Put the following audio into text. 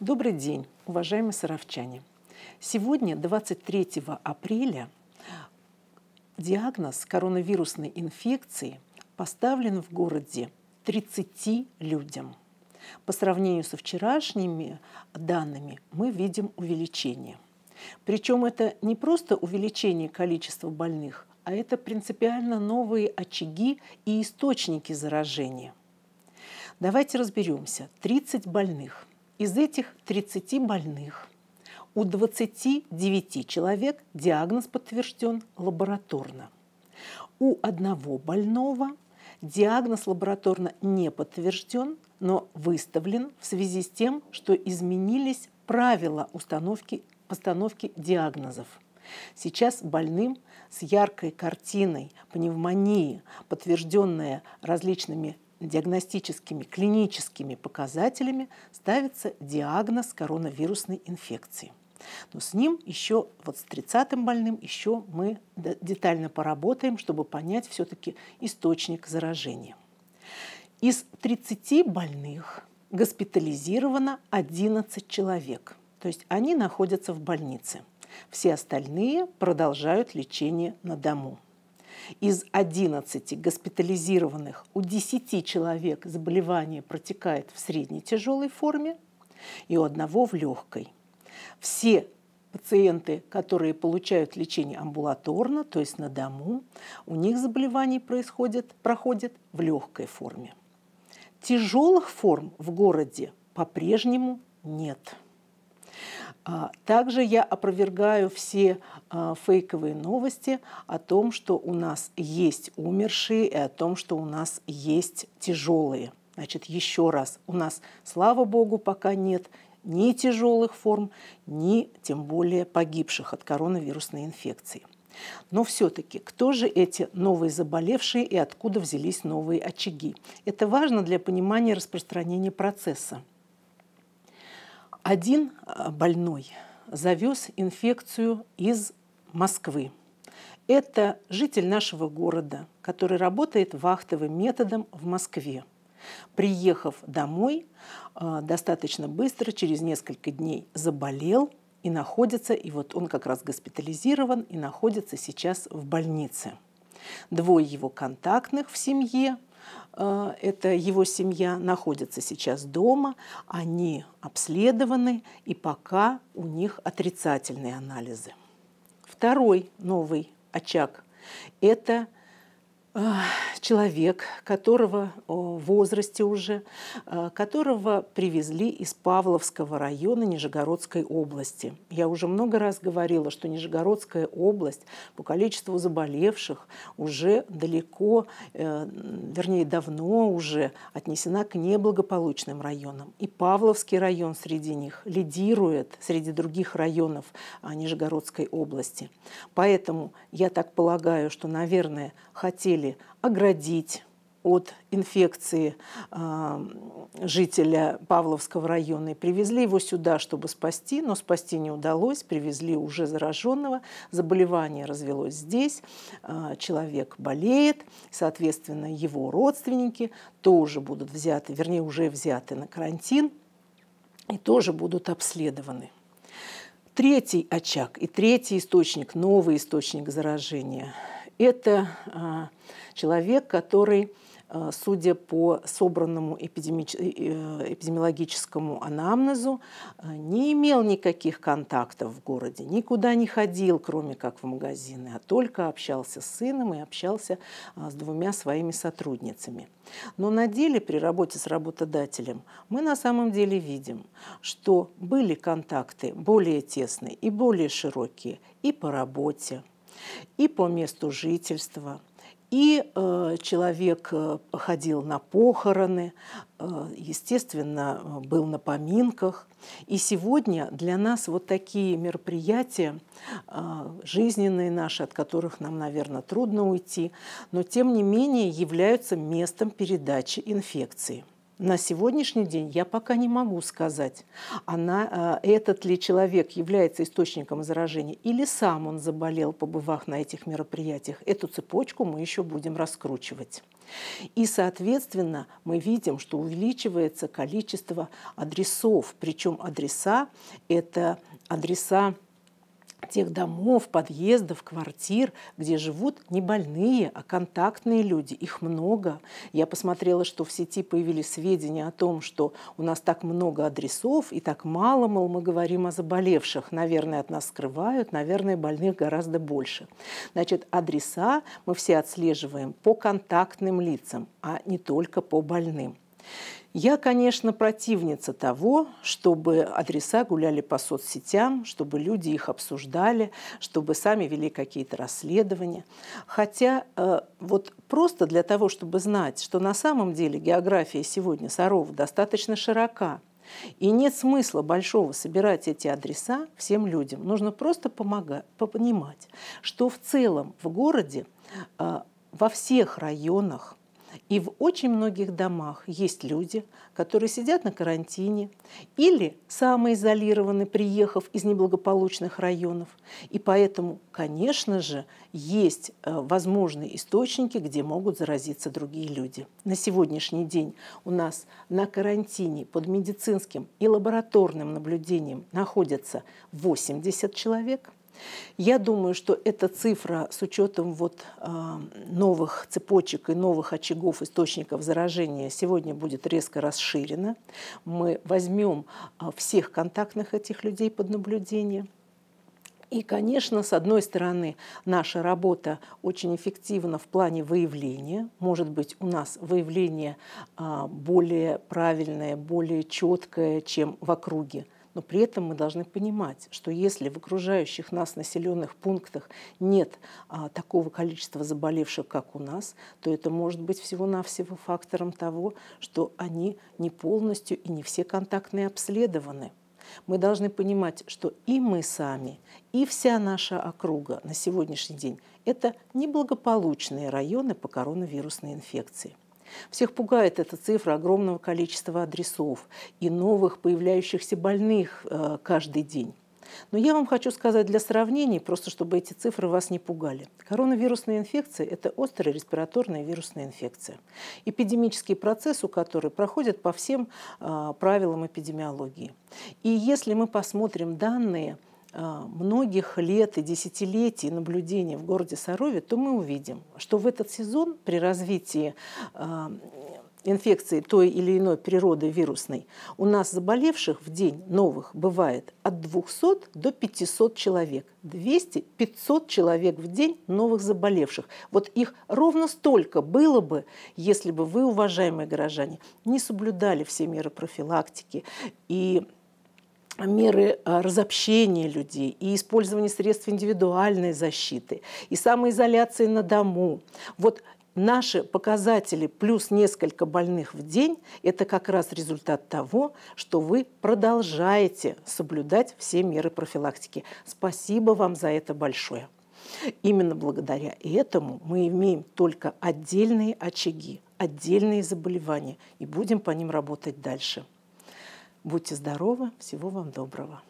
Добрый день, уважаемые саровчане. Сегодня, 23 апреля, диагноз коронавирусной инфекции поставлен в городе 30 людям. По сравнению со вчерашними данными мы видим увеличение. Причем это не просто увеличение количества больных, а это принципиально новые очаги и источники заражения. Давайте разберемся. 30 больных – из этих 30 больных у 29 человек диагноз подтвержден лабораторно. У одного больного диагноз лабораторно не подтвержден, но выставлен в связи с тем, что изменились правила установки, постановки диагнозов. Сейчас больным с яркой картиной пневмонии, подтвержденная различными диагностическими клиническими показателями ставится диагноз коронавирусной инфекции. Но с ним еще, вот с 30-м больным, еще мы детально поработаем, чтобы понять все-таки источник заражения. Из 30 больных госпитализировано 11 человек, то есть они находятся в больнице. Все остальные продолжают лечение на дому. Из 11 госпитализированных у 10 человек заболевание протекает в средне-тяжелой форме и у одного в легкой. Все пациенты, которые получают лечение амбулаторно, то есть на дому, у них заболевание происходит, проходит в легкой форме. Тяжелых форм в городе по-прежнему нет. А, также я опровергаю все а, фейковые новости о том, что у нас есть умершие и о том, что у нас есть тяжелые. Значит, еще раз, у нас, слава богу, пока нет ни тяжелых форм, ни тем более погибших от коронавирусной инфекции. Но все-таки, кто же эти новые заболевшие и откуда взялись новые очаги? Это важно для понимания распространения процесса. Один а, больной завез инфекцию из Москвы. Это житель нашего города, который работает вахтовым методом в Москве. Приехав домой, а, достаточно быстро, через несколько дней заболел и находится, и вот он как раз госпитализирован и находится сейчас в больнице. Двое его контактных в семье Э, это его семья, находится сейчас дома, они обследованы, и пока у них отрицательные анализы. Второй новый очаг – это человек, которого в возрасте уже, э, которого привезли из Павловского района Нижегородской области. Я уже много раз говорила, что Нижегородская область по количеству заболевших уже далеко, э, вернее давно уже отнесена к неблагополучным районам. И Павловский район среди них лидирует среди других районов а, Нижегородской области. Поэтому я так полагаю, что, наверное, хотели цели оградить от инфекции а, жителя Павловского района. И привезли его сюда, чтобы спасти, но спасти не удалось. Привезли уже зараженного. Заболевание развелось здесь. А, человек болеет. Соответственно, его родственники тоже будут взяты, вернее, уже взяты на карантин и тоже будут обследованы. Третий очаг и третий источник, новый источник заражения – это а, человек, который а, судя по собранному э, э, эпидемиологическому анамнезу, а, не имел никаких контактов в городе, никуда не ходил, кроме как в магазины, а только общался с сыном и общался с двумя своими сотрудницами. Но на деле при работе с работодателем мы на самом деле видим, что были контакты более тесные и более широкие и по работе, и по месту жительства, и э, человек э, ходил на похороны, э, естественно, был на поминках. И сегодня для нас вот такие мероприятия, э, жизненные наши, от которых нам, наверное, трудно уйти, но тем не менее являются местом передачи инфекции. На сегодняшний день я пока не могу сказать, она, а, этот ли человек является источником заражения или сам он заболел, побывав на этих мероприятиях. Эту цепочку мы еще будем раскручивать. И, соответственно, мы видим, что увеличивается количество адресов, причем адреса – это адреса тех домов, подъездов, квартир, где живут не больные, а контактные люди. Их много. Я посмотрела, что в сети появились сведения о том, что у нас так много адресов и так мало, мол, мы говорим о заболевших. Наверное, от нас скрывают, наверное, больных гораздо больше. Значит, адреса мы все отслеживаем по контактным лицам, а не только по больным. Я, конечно, противница того, чтобы адреса гуляли по соцсетям, чтобы люди их обсуждали, чтобы сами вели какие-то расследования. Хотя э, вот просто для того, чтобы знать, что на самом деле география сегодня Саров достаточно широка, и нет смысла большого собирать эти адреса всем людям. Нужно просто помогать, понимать, что в целом в городе, э, во всех районах и в очень многих домах есть люди, которые сидят на карантине или самоизолированы, приехав из неблагополучных районов. И поэтому, конечно же, есть э, возможные источники, где могут заразиться другие люди. На сегодняшний день у нас на карантине под медицинским и лабораторным наблюдением находятся 80 человек – я думаю, что эта цифра с учетом вот а, новых цепочек и новых очагов источников заражения сегодня будет резко расширена. Мы возьмем а, всех контактных этих людей под наблюдение. И, конечно, с одной стороны, наша работа очень эффективна в плане выявления. Может быть, у нас выявление а, более правильное, более четкое, чем в округе но при этом мы должны понимать, что если в окружающих нас населенных пунктах нет а, такого количества заболевших, как у нас, то это может быть всего-навсего фактором того, что они не полностью и не все контактные обследованы. Мы должны понимать, что и мы сами, и вся наша округа на сегодняшний день – это неблагополучные районы по коронавирусной инфекции. Всех пугает эта цифра огромного количества адресов и новых появляющихся больных э, каждый день. Но я вам хочу сказать для сравнений, просто чтобы эти цифры вас не пугали. Коронавирусная инфекция – это острая респираторная вирусная инфекция, эпидемический процесс у которой проходит по всем э, правилам эпидемиологии. И если мы посмотрим данные – Э, многих лет и десятилетий наблюдений в городе Сарове, то мы увидим, что в этот сезон при развитии э, инфекции той или иной природы вирусной, у нас заболевших в день новых бывает от 200 до 500 человек. 200-500 человек в день новых заболевших. Вот их ровно столько было бы, если бы вы, уважаемые горожане, не соблюдали все меры профилактики и меры а, разобщения людей и использование средств индивидуальной защиты, и самоизоляции на дому. Вот наши показатели плюс несколько больных в день – это как раз результат того, что вы продолжаете соблюдать все меры профилактики. Спасибо вам за это большое. Именно благодаря этому мы имеем только отдельные очаги, отдельные заболевания и будем по ним работать дальше. Будьте здоровы, всего вам доброго.